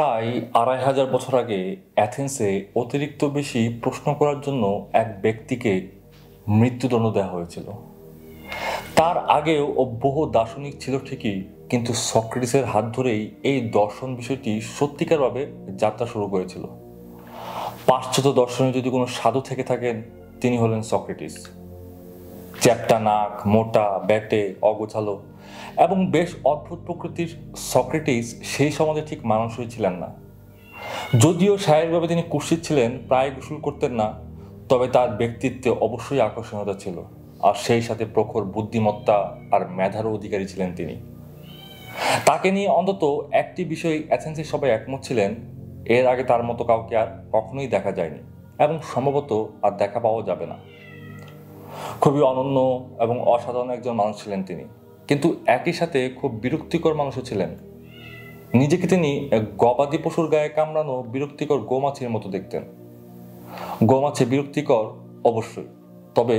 প্রায় আড়াই হাজার বছর আগে অ্যাথেন্সে অতিরিক্ত বেশি প্রশ্ন করার জন্য এক ব্যক্তিকে মৃত্যুদণ্ড দেওয়া হয়েছিল তার আগেও বহু দার্শনিক ছিল ঠিকই কিন্তু সক্রেটিসের হাত ধরেই এই দর্শন বিষয়টি সত্যিকারভাবে যাত্রা শুরু করেছিল পাশ্চাত্য দর্শনে যদি কোনো সাধু থেকে থাকেন তিনি হলেন সক্রেটিস চ্যাপটা নাক মোটা ব্যাটে অগোছালো এবং বেশ অদ্ভুত প্রকৃতির সক্রেটিস সেই সমাজে ঠিক মানুষ হয়েছিলেন না যদিও শারীরিকভাবে তিনি কুর্শিত ছিলেন প্রায় গোসল করতেন না তবে তার ব্যক্তিত্বে অবশ্যই আকর্ষণীয়তা ছিল আর সেই সাথে প্রখর বুদ্ধিমত্তা আর মেধারও অধিকারী ছিলেন তিনি তাকে নিয়ে অন্তত একটি বিষয় অ্যাথেন্সের সবাই একমত ছিলেন এর আগে তার মতো কাউকে আর কখনোই দেখা যায়নি এবং সম্ভবত আর দেখা পাওয়া যাবে না খুবই অনন্য এবং অসাধারণ একজন মানুষ ছিলেন তিনি কিন্তু একই সাথে খুব বিরক্তিকর মানুষও ছিলেন নিজেকে তিনি গবাদি পশুর গায়ে কামড়ানো বিরক্তিকর গোমাছির মতো দেখতেন গোমাছি বিরক্তিকর অবশ্যই তবে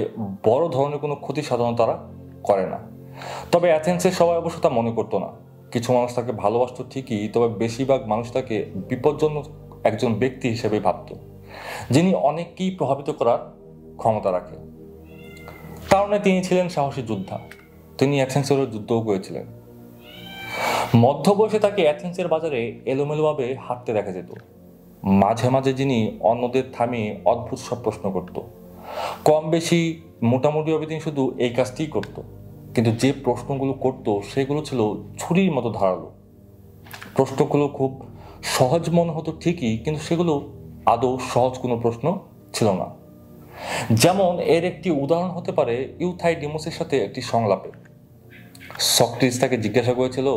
বড় ধরনের কোনো ক্ষতি সাধারণ তারা করে না তবে অ্যাথেন্সের সবাই অবশ্য তা মনে করতো না কিছু মানুষ তাকে ভালোবাসত ঠিকই তবে বেশিরভাগ মানুষ তাকে বিপজ্জনক একজন ব্যক্তি হিসেবে ভাবত যিনি অনেককেই প্রভাবিত করার ক্ষমতা রাখে কারণে মানে তিনি ছিলেন সাহসী যোদ্ধা তিনি অ্যাথেন্সেরও যুদ্ধও করেছিলেন মধ্য বয়সে তাকে অ্যাথেন্সের বাজারে এলোমেলোভাবে হাঁটতে দেখা যেত মাঝে মাঝে যিনি অন্যদের থামিয়ে অদ্ভুত সব প্রশ্ন করত কম বেশি মোটামুটি অবধি শুধু এই কাজটিই করত কিন্তু যে প্রশ্নগুলো করত সেগুলো ছিল ছুরির মতো ধারালো প্রশ্নগুলো খুব সহজ মনে হতো ঠিকই কিন্তু সেগুলো আদৌ সহজ কোনো প্রশ্ন ছিল না যেমন এর একটি উদাহরণ হতে পারে ডিমোসের সাথে একটি সংলাপে সক্রিস তাকে জিজ্ঞাসা করেছিল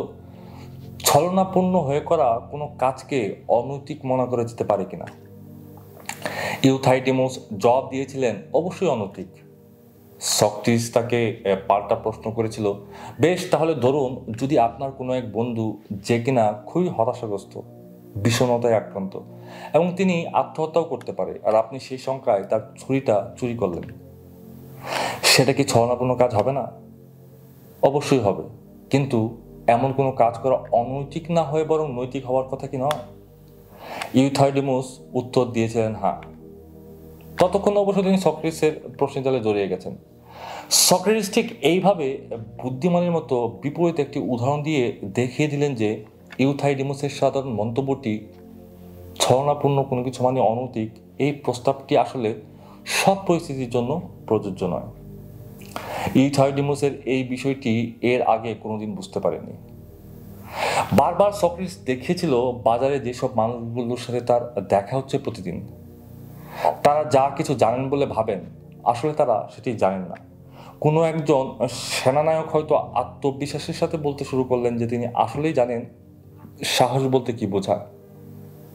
ছলনাপূর্ণ হয়ে করা কোনো কাজকে অনৈতিক মনে করে যেতে পারে কিনা ইউথাইটিমোস জবাব দিয়েছিলেন অবশ্যই অনৈতিক সক্রিস তাকে পাল্টা প্রশ্ন করেছিল বেশ তাহলে ধরুন যদি আপনার কোনো এক বন্ধু যে কিনা খুবই হতাশাগ্রস্ত বিষণতায় আক্রান্ত এবং তিনি আত্মহত্যাও করতে পারে আর আপনি সেই সংখ্যায় তার ছুরিটা চুরি করলেন সেটা কি ছলনাপূর্ণ কাজ হবে না অবশ্যই হবে কিন্তু এমন কোনো কাজ করা অনৈতিক না হয়ে বরং নৈতিক হওয়ার কথা কি নয় ইউথাইডিমোস উত্তর দিয়েছিলেন হ্যাঁ ততক্ষণ অবশ্য তিনি সক্রেটিসের জলে জড়িয়ে গেছেন সক্রেটিস ঠিক এইভাবে বুদ্ধিমানের মতো বিপরীত একটি উদাহরণ দিয়ে দেখিয়ে দিলেন যে ইউথাইডিমোসের সাধারণ মন্তব্যটি ছলনাপূর্ণ কোনো কিছু মানে অনৈতিক এই প্রস্তাবটি আসলে সব পরিস্থিতির জন্য প্রযোজ্য নয় ইউথাইডিমোসের এই বিষয়টি এর আগে কোনোদিন বুঝতে পারেনি বারবার সক্রিস দেখেছিল বাজারে যেসব মানুষগুলোর সাথে তার দেখা হচ্ছে প্রতিদিন তারা যা কিছু জানেন বলে ভাবেন আসলে তারা সেটি জানেন না কোনো একজন সেনানায়ক হয়তো আত্মবিশ্বাসের সাথে বলতে শুরু করলেন যে তিনি আসলেই জানেন সাহস বলতে কি বোঝায়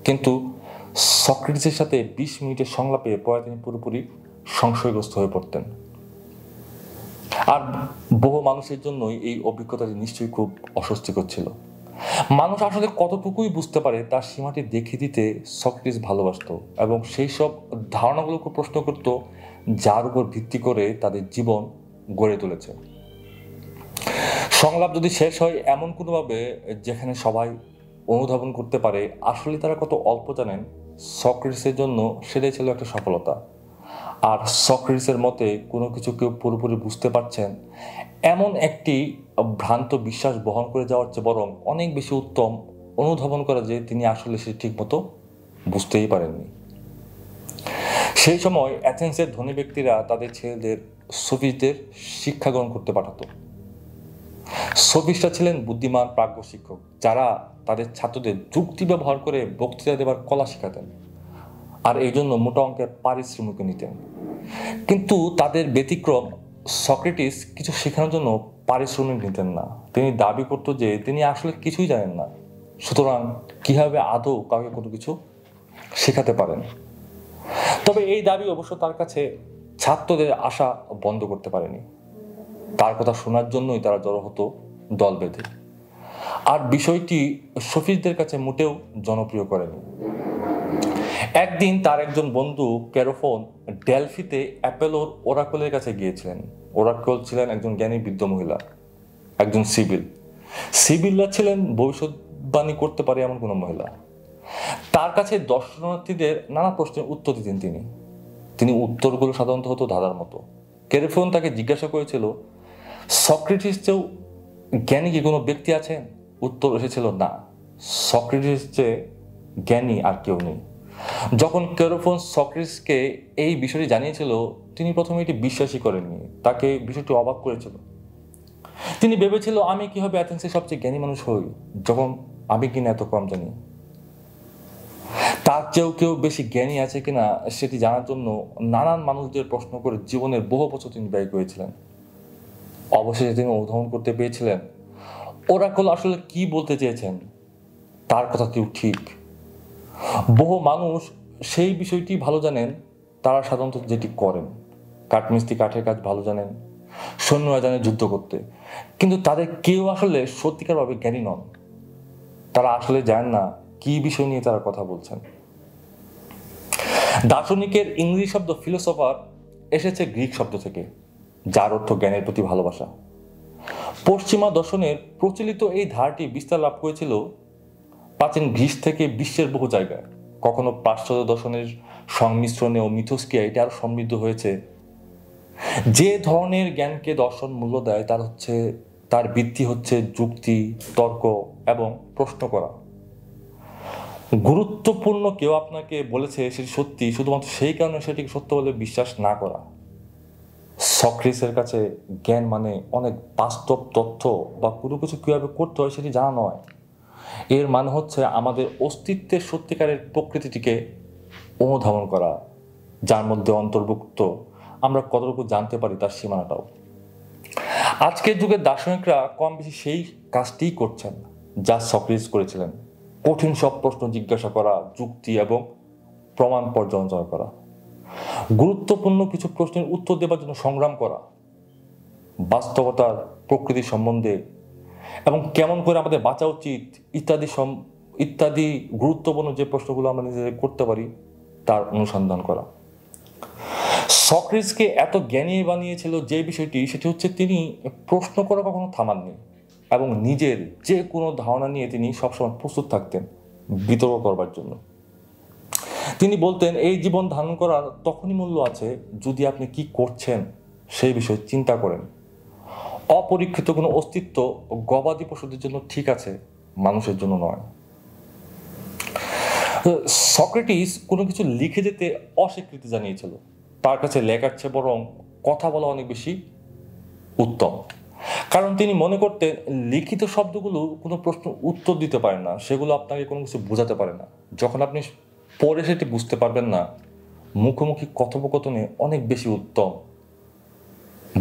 কিন্তু সক্রিটিসের সাথে বিশ মিনিটের সংলাপে পরে তিনি পুরোপুরি সংশয়গ্রস্ত হয়ে পড়তেন আর বহু মানুষের জন্যই এই অভিজ্ঞতাটি নিশ্চয়ই খুব অস্বস্তিকর ছিল মানুষ আসলে কতটুকুই বুঝতে পারে তার সীমাটি দেখে দিতে সক্রিস ভালোবাসত এবং সেই সব ধারণাগুলোকে প্রশ্ন করত যার উপর ভিত্তি করে তাদের জীবন গড়ে তুলেছে সংলাপ যদি শেষ হয় এমন কোনোভাবে যেখানে সবাই অনুধাবন করতে পারে আসলে তারা কত অল্প জানেন সক্রিসের জন্য সেটাই ছিল একটা সফলতা আর সক্রেটিসের মতে কোনো কিছু কেউ পুরোপুরি বুঝতে পারছেন এমন একটি ভ্রান্ত বিশ্বাস বহন করে যাওয়ার চেয়ে বরং অনেক বেশি উত্তম অনুধাবন করা যে তিনি আসলে সে ঠিক মতো বুঝতেই পারেননি সেই সময় অ্যাথেন্সের ধনী ব্যক্তিরা তাদের ছেলেদের সফিসদের শিক্ষা গ্রহণ করতে পাঠাতো সফিসরা ছিলেন বুদ্ধিমান প্রাজ্ঞ শিক্ষক যারা তাদের ছাত্রদের যুক্তি ব্যবহার করে বক্তৃতা দেবার কলা শেখাতেন আর এই জন্য মোটা অঙ্কের পারিশ্রমিকও নিতেন কিন্তু তাদের ব্যতিক্রম সক্রেটিস কিছু শেখানোর জন্য পারিশ্রমিক নিতেন না তিনি দাবি করত যে তিনি আসলে কিছুই জানেন না সুতরাং কীভাবে আদৌ কাউকে কোনো কিছু শেখাতে পারেন তবে এই দাবি অবশ্য তার কাছে ছাত্রদের আশা বন্ধ করতে পারেনি তার কথা শোনার জন্যই তারা জড়ো হতো দল বেঁধে আর বিষয়টি সফিসদের কাছে মোটেও জনপ্রিয় করেনি একদিন তার একজন বন্ধু ক্যারোফোন ডেলফিতে অ্যাপেলোর ওরাকলের কাছে গিয়েছিলেন ওরাকল ছিলেন একজন জ্ঞানী বৃদ্ধ মহিলা একজন সিভিল সিভিলরা ছিলেন ভবিষ্যৎবাণী করতে পারে এমন কোনো মহিলা তার কাছে দর্শনার্থীদের নানা প্রশ্নের উত্তর দিতেন তিনি তিনি উত্তরগুলো সাধারণত হতো ধাঁধার মতো ক্যারিফোন তাকে জিজ্ঞাসা করেছিল চেয়েও জ্ঞানী কি কোনো ব্যক্তি আছেন উত্তর এসেছিল না সক্রেটিস চেয়ে জ্ঞানী আর কেউ নেই যখন কেরোফোন সক্রিসকে এই বিষয়টি জানিয়েছিল তিনি প্রথমে এটি বিশ্বাসই করেননি তাকে বিষয়টি অবাক করেছিল তিনি ভেবেছিল আমি কীভাবে অ্যাথেন্সের সবচেয়ে জ্ঞানী মানুষ হই যখন আমি কিনা এত কম জানি তার চেয়েও কেউ বেশি জ্ঞানী আছে কিনা সেটি জানার জন্য নানান মানুষদের প্রশ্ন করে জীবনের বহু বছর তিনি ব্যয় করেছিলেন অবশেষে তিনি অনুধাবন করতে পেরেছিলেন কল আসলে কি বলতে চেয়েছেন তার কথাটিও ঠিক বহু মানুষ সেই বিষয়টি ভালো জানেন তারা সাধারণত যেটি করেন কাঠমিস্ত্রি কাঠের কাজ ভালো জানেন সৈন্যরা জানে যুদ্ধ করতে কিন্তু তাদের কেউ আসলে সত্যিকারভাবে জ্ঞানী নন তারা আসলে জানেন না কি বিষয় নিয়ে তারা কথা বলছেন দার্শনিকের ইংরেজি শব্দ ফিলোসফার এসেছে গ্রিক শব্দ থেকে যার অর্থ জ্ঞানের প্রতি ভালোবাসা পশ্চিমা দর্শনের প্রচলিত এই ধারটি বিস্তার লাভ করেছিল প্রাচীন গ্রিস থেকে বিশ্বের বহু জায়গায় কখনো পাশ্চাত্য দর্শনের সংমিশ্রণে ও মিথস্ক্রিয়া এটা আরো সমৃদ্ধ হয়েছে যে ধরনের জ্ঞানকে দর্শন মূল্য দেয় তার হচ্ছে তার ভিত্তি হচ্ছে যুক্তি তর্ক এবং প্রশ্ন করা গুরুত্বপূর্ণ কেউ আপনাকে বলেছে সেটি সত্যি শুধুমাত্র সেই কারণে সেটিকে সত্য বলে বিশ্বাস না করা সক্রিসের কাছে জ্ঞান মানে অনেক বাস্তব তথ্য বা কোনো কিছু কীভাবে করতে হয় সেটি জানা নয় এর মানে হচ্ছে আমাদের অস্তিত্বের সত্যিকারের প্রকৃতিটিকে অনুধাবন করা যার মধ্যে অন্তর্ভুক্ত আমরা কতটুকু জানতে পারি তার সীমানাটাও আজকের যুগে দার্শনিকরা কম বেশি সেই কাজটিই করছেন যা সক্রিয় করেছিলেন কঠিন সব প্রশ্ন জিজ্ঞাসা করা যুক্তি এবং প্রমাণ পর্যালোচনা করা গুরুত্বপূর্ণ কিছু প্রশ্নের উত্তর দেবার জন্য সংগ্রাম করা বাস্তবতার প্রকৃতি সম্বন্ধে এবং কেমন করে আমাদের বাঁচা উচিত ইত্যাদি ইত্যাদি গুরুত্বপূর্ণ যে প্রশ্নগুলো আমরা নিজেদের করতে পারি তার অনুসন্ধান করা সক্রিজকে এত জ্ঞানী বানিয়েছিল যে বিষয়টি সেটি হচ্ছে তিনি প্রশ্ন করা কখনো থামাননি এবং নিজের যে কোনো ধারণা নিয়ে তিনি সবসময় প্রস্তুত থাকতেন বিতর্ক করবার জন্য তিনি বলতেন এই জীবন ধারণ করার তখনই মূল্য আছে যদি আপনি কি করছেন সেই বিষয়ে চিন্তা করেন অপরীক্ষিত কোনো অস্তিত্ব গবাদি পশুদের জন্য ঠিক আছে মানুষের জন্য নয় সক্রেটিস কোনো কিছু লিখে যেতে অস্বীকৃতি জানিয়েছিল তার কাছে লেখার চেয়ে বরং কথা বলা অনেক বেশি উত্তম কারণ তিনি মনে করতেন লিখিত শব্দগুলো কোনো প্রশ্ন উত্তর দিতে পারে না সেগুলো আপনাকে কোনো কিছু বোঝাতে পারে না যখন আপনি পরে সেটি বুঝতে পারবেন না মুখোমুখি কথোপকথনে অনেক বেশি উত্তম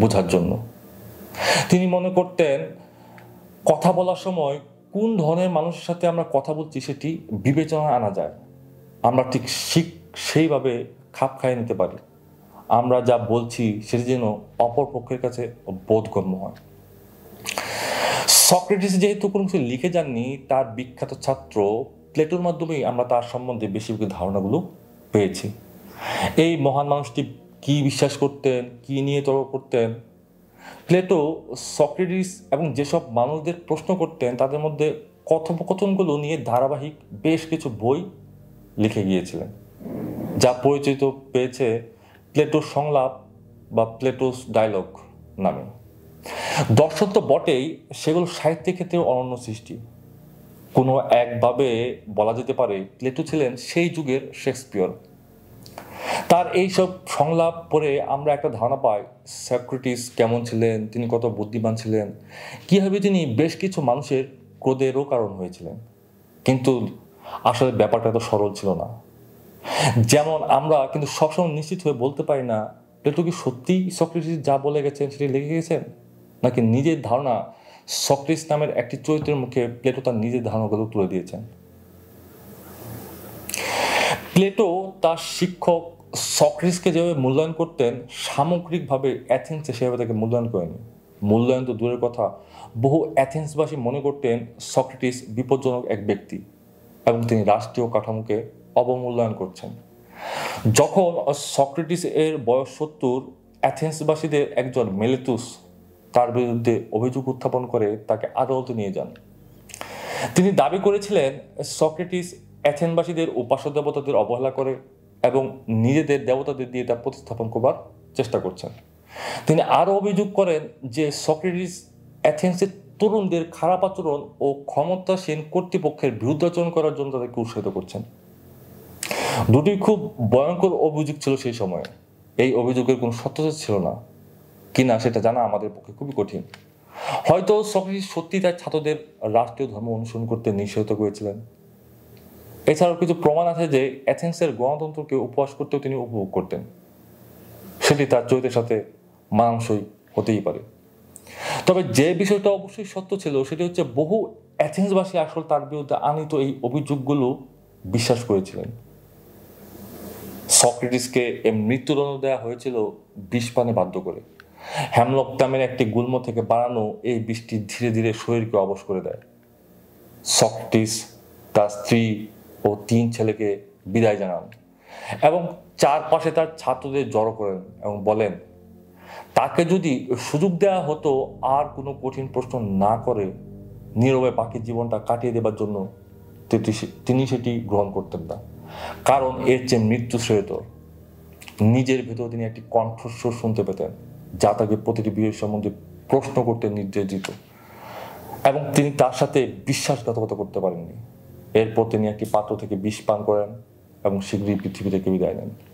বোঝার জন্য তিনি মনে করতেন কথা বলার সময় কোন ধরনের মানুষের সাথে আমরা কথা বলছি সেটি বিবেচনায় আনা যায় আমরা ঠিক শিখ সেইভাবে খাপ খাইয়ে নিতে পারি আমরা যা বলছি সেটি যেন অপর পক্ষের কাছে বোধগম্য হয় সক্রেটিস যেহেতু কোনো কিছু লিখে যাননি তার বিখ্যাত ছাত্র প্লেটোর মাধ্যমেই আমরা তার সম্বন্ধে বেশি ধারণাগুলো পেয়েছি এই মহান মানুষটি কি বিশ্বাস করতেন কি নিয়ে তর্ক করতেন প্লেটো সক্রেটিস এবং যেসব মানুষদের প্রশ্ন করতেন তাদের মধ্যে কথোপকথনগুলো নিয়ে ধারাবাহিক বেশ কিছু বই লিখে গিয়েছিলেন যা পরিচিত পেয়েছে প্লেটোর সংলাপ বা প্লেটোস ডায়লগ নামে দর্শক তো বটেই সেগুলো সাহিত্যের ক্ষেত্রে অনন্য সৃষ্টি কোনো একভাবে বলা যেতে পারে প্লেটো ছিলেন সেই যুগের শেক্সপিয়র তার এইসব সংলাপ পড়ে আমরা একটা ধারণা পাই সেক্রেটিস কেমন ছিলেন তিনি কত বুদ্ধিমান ছিলেন কীভাবে তিনি বেশ কিছু মানুষের ক্রোধেরও কারণ হয়েছিলেন কিন্তু আসলে ব্যাপারটা এত সরল ছিল না যেমন আমরা কিন্তু সবসময় নিশ্চিত হয়ে বলতে পারি না প্লেটো কি সত্যি সক্রেটিস যা বলে গেছেন সেটি লিখে গেছেন নাকি নিজের ধারণা সক্রেটিস নামের একটি চরিত্রের মুখে প্লেটো তার নিজের ধারণাগুলো তুলে দিয়েছেন প্লেটো তার শিক্ষক সক্রিসকে যেভাবে মূল্যায়ন করতেন সামগ্রিকভাবে অ্যাথেন্সে সেভাবে তাকে মূল্যায়ন করেনি মূল্যায়ন তো দূরের কথা বহু অ্যাথেন্সবাসী মনে করতেন সক্রেটিস বিপজ্জনক এক ব্যক্তি এবং তিনি রাষ্ট্রীয় কাঠামোকে অবমূল্যায়ন করছেন যখন সক্রেটিস এর বয়স সত্তর অ্যাথেন্সবাসীদের একজন মেলেতুস তার বিরুদ্ধে অভিযোগ উত্থাপন করে তাকে আদালতে নিয়ে যান তিনি দাবি করেছিলেন সক্রেটিস অ্যাথেনবাসীদের উপাস্য দেবতাদের অবহেলা করে এবং নিজেদের দেবতাদের দিয়ে তা প্রতিস্থাপন করবার চেষ্টা করছেন তিনি আরও অভিযোগ করেন যে সক্রেটিস অ্যাথেন্সের তরুণদের খারাপ আচরণ ও ক্ষমতাসীন কর্তৃপক্ষের বিরুদ্ধাচরণ করার জন্য তাদেরকে উৎসাহিত করছেন দুটি খুব ভয়ঙ্কর অভিযোগ ছিল সেই সময়ে এই অভিযোগের কোনো সত্যতা ছিল না কিনা সেটা জানা আমাদের পক্ষে খুবই কঠিন হয়তো সক্রেটিস সত্যি তার ছাত্রদের রাষ্ট্রীয় ধর্ম অনুসরণ করতে নিঃসহিত করেছিলেন এছাড়াও কিছু প্রমাণ আছে যে অ্যাথেন্সের গণতন্ত্রকে উপবাস করতেও তিনি উপভোগ করতেন সেটি তার চরিত্রের সাথে মানসই হতেই পারে তবে যে বিষয়টা অবশ্যই সত্য ছিল সেটি হচ্ছে বহু অ্যাথেন্সবাসী আসল তার বিরুদ্ধে আনিত এই অভিযোগগুলো বিশ্বাস করেছিলেন সক্রেটিসকে মৃত্যুদণ্ড দেওয়া হয়েছিল বিষপানে বাধ্য করে হ্যামলক নামের একটি গুল্ম থেকে বাড়ানো এই বৃষ্টি ধীরে ধীরে শরীরকে অবশ করে দেয় সক্রেটিস তার স্ত্রী ও তিন ছেলেকে বিদায় জানান এবং চারপাশে তার ছাত্রদের জড়ো করেন এবং বলেন তাকে যদি সুযোগ দেওয়া হতো আর কোনো কঠিন প্রশ্ন না করে নীরবে পাখির জীবনটা কাটিয়ে দেবার জন্য তিনি সেটি গ্রহণ করতেন না কারণ এর চেয়ে মৃত্যু শ্রেয়তর নিজের ভেতর তিনি একটি কণ্ঠস্বর শুনতে পেতেন যা তাকে প্রতিটি বিয়ের সম্বন্ধে প্রশ্ন করতে নির্দেশ দিত এবং তিনি তার সাথে বিশ্বাসঘাতকতা করতে পারেননি এরপর তিনি একটি পাত্র থেকে বিষ পান করেন এবং শীঘ্রই পৃথিবী থেকে বিদায় নেন